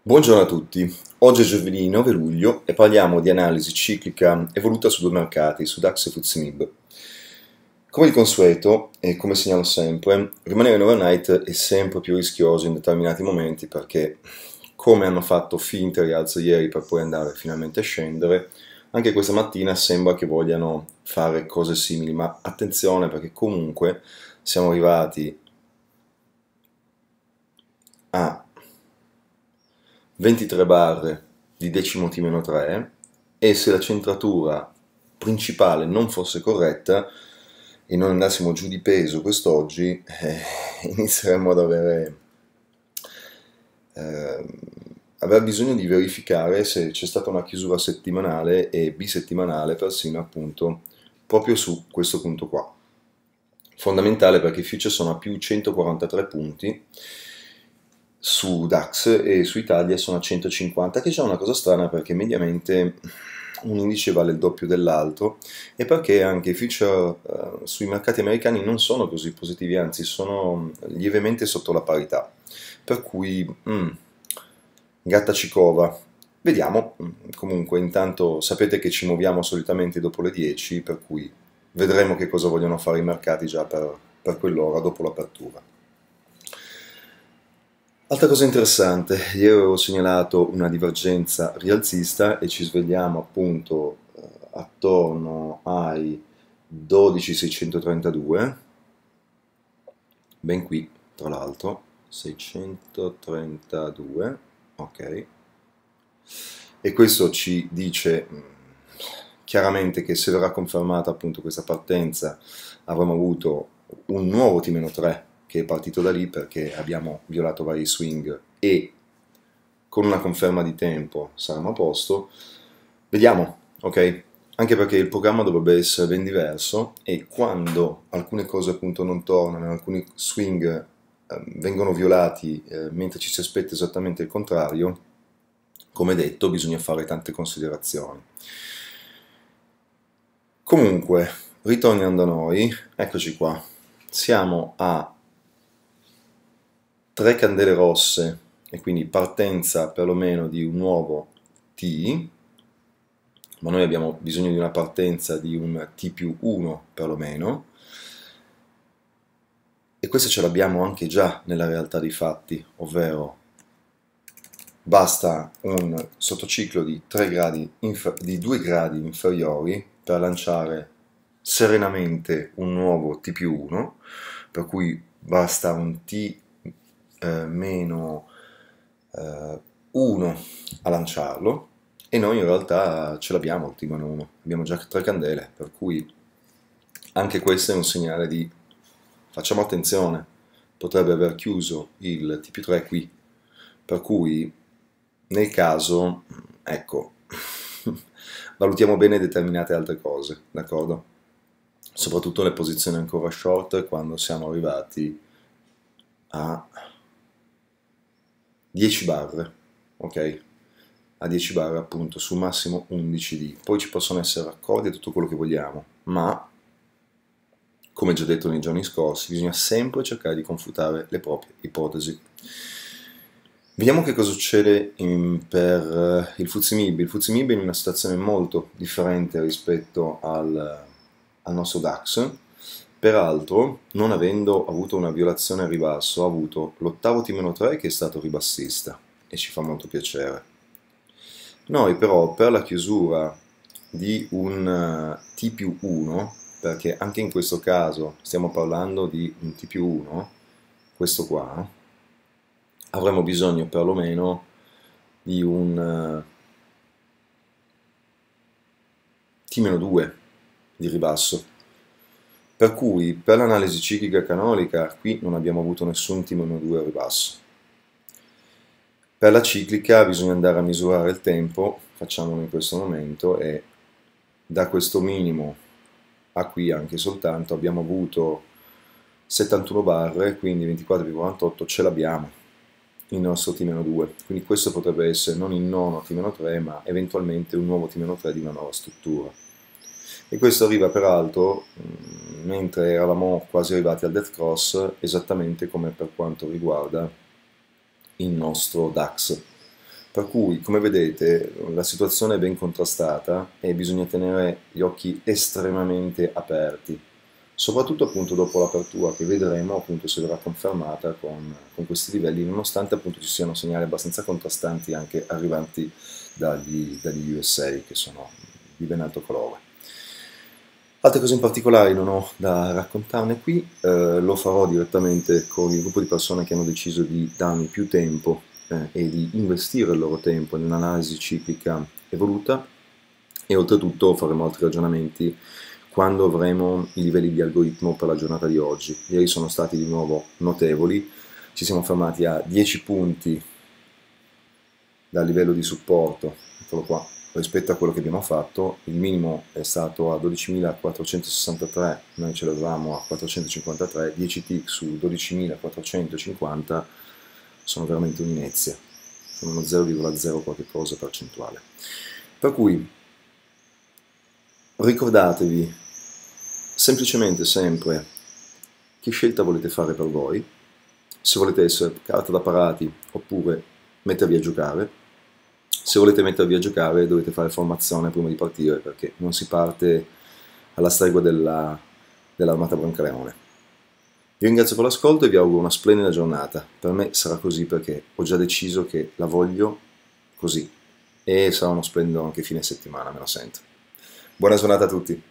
Buongiorno a tutti, oggi è giovedì 9 luglio e parliamo di analisi ciclica evoluta su due mercati, su DAX e FTSE Come di consueto, e come segnalo sempre, rimanere in overnight è sempre più rischioso in determinati momenti perché, come hanno fatto finti rialzo ieri per poi andare finalmente a scendere, anche questa mattina sembra che vogliano fare cose simili, ma attenzione perché comunque siamo arrivati a 23 barre di decimoti meno 3 e se la centratura principale non fosse corretta e non andassimo giù di peso quest'oggi, eh, inizieremmo ad avere, eh, aver bisogno di verificare se c'è stata una chiusura settimanale e bisettimanale persino appunto proprio su questo punto qua. Fondamentale perché i future sono a più 143 punti su DAX e su Italia sono a 150, che è già una cosa strana perché mediamente un indice vale il doppio dell'altro e perché anche i future uh, sui mercati americani non sono così positivi, anzi sono mm, lievemente sotto la parità. Per cui, mm, gatta cova. vediamo. Mm, comunque, intanto sapete che ci muoviamo solitamente dopo le 10, per cui vedremo che cosa vogliono fare i mercati già per, per quell'ora dopo l'apertura. Altra cosa interessante, ieri avevo segnalato una divergenza rialzista e ci svegliamo appunto eh, attorno ai 12.632, ben qui tra l'altro, 632, ok, e questo ci dice mh, mm, chiaramente che se verrà confermata appunto questa partenza avremo avuto un nuovo T-3 che è partito da lì perché abbiamo violato vari swing e con una conferma di tempo saremo a posto. Vediamo, ok? Anche perché il programma dovrebbe essere ben diverso e quando alcune cose appunto non tornano, alcuni swing eh, vengono violati eh, mentre ci si aspetta esattamente il contrario, come detto bisogna fare tante considerazioni. Comunque, ritornando a noi, eccoci qua, siamo a 3 candele rosse e quindi partenza perlomeno di un nuovo T, ma noi abbiamo bisogno di una partenza di un T più 1 perlomeno, e questo ce l'abbiamo anche già nella realtà dei fatti, ovvero basta un sottociclo di, 3 gradi di 2 gradi inferiori per lanciare serenamente un nuovo T più 1, per cui basta un T eh, meno 1 eh, a lanciarlo e noi in realtà ce l'abbiamo al timone 1, abbiamo già tre candele, per cui anche questo è un segnale di facciamo attenzione, potrebbe aver chiuso il TP3 qui, per cui nel caso, ecco, valutiamo bene determinate altre cose, d'accordo? Soprattutto le posizioni ancora short quando siamo arrivati a 10 barre, ok? A 10 barre appunto, su massimo 11 di. Poi ci possono essere accordi e tutto quello che vogliamo, ma come già detto nei giorni scorsi, bisogna sempre cercare di confutare le proprie ipotesi. Vediamo che cosa succede in, per uh, il Fuzimib. Il Fuzimib è in una situazione molto differente rispetto al, al nostro DAX, Peraltro, non avendo avuto una violazione a ribasso, ha avuto l'ottavo T-3 che è stato ribassista e ci fa molto piacere. Noi però per la chiusura di un eh, T più 1, perché anche in questo caso stiamo parlando di un T più 1, questo qua, avremo bisogno perlomeno di un eh, T-2 di ribasso per cui per l'analisi ciclica canonica qui non abbiamo avuto nessun t 2 ribasso. Per la ciclica bisogna andare a misurare il tempo, facciamolo in questo momento, e da questo minimo a qui anche soltanto abbiamo avuto 71 barre, quindi 24,48 ce l'abbiamo il nostro T-2. Quindi questo potrebbe essere non il nono T-3, ma eventualmente un nuovo T-3 di una nuova struttura e questo arriva peraltro mentre eravamo quasi arrivati al death cross esattamente come per quanto riguarda il nostro DAX per cui come vedete la situazione è ben contrastata e bisogna tenere gli occhi estremamente aperti soprattutto appunto dopo l'apertura che vedremo appunto se verrà confermata con, con, questi livelli nonostante appunto ci siano segnali abbastanza contrastanti anche arrivanti dagli, dagli USA che sono di ben alto colore. Altre cose in particolare non ho da raccontarne qui, eh, lo farò direttamente con il gruppo di persone che hanno deciso di darmi più tempo eh, e di investire il loro tempo nell'analisi ciclica evoluta e oltretutto faremo altri ragionamenti quando avremo i livelli di algoritmo per la giornata di oggi. Ieri sono stati di nuovo notevoli, ci siamo fermati a 10 punti dal livello di supporto, eccolo qua, rispetto a quello che abbiamo fatto, il minimo è stato a 12.463, noi ce l'avevamo a 453, 10 tick su 12.450 sono veramente un'inezia, sono uno 0,0 qualche cosa percentuale. Per cui ricordatevi semplicemente sempre che scelta volete fare per voi, se volete essere carta da parati oppure mettervi a giocare, se volete mettervi a giocare dovete fare formazione prima di partire perché non si parte alla stregua della, dell'armata Brancaleone. Vi ringrazio per l'ascolto e vi auguro una splendida giornata. Per me sarà così perché ho già deciso che la voglio così e sarà uno splendido anche fine settimana, me lo sento. Buona giornata a tutti!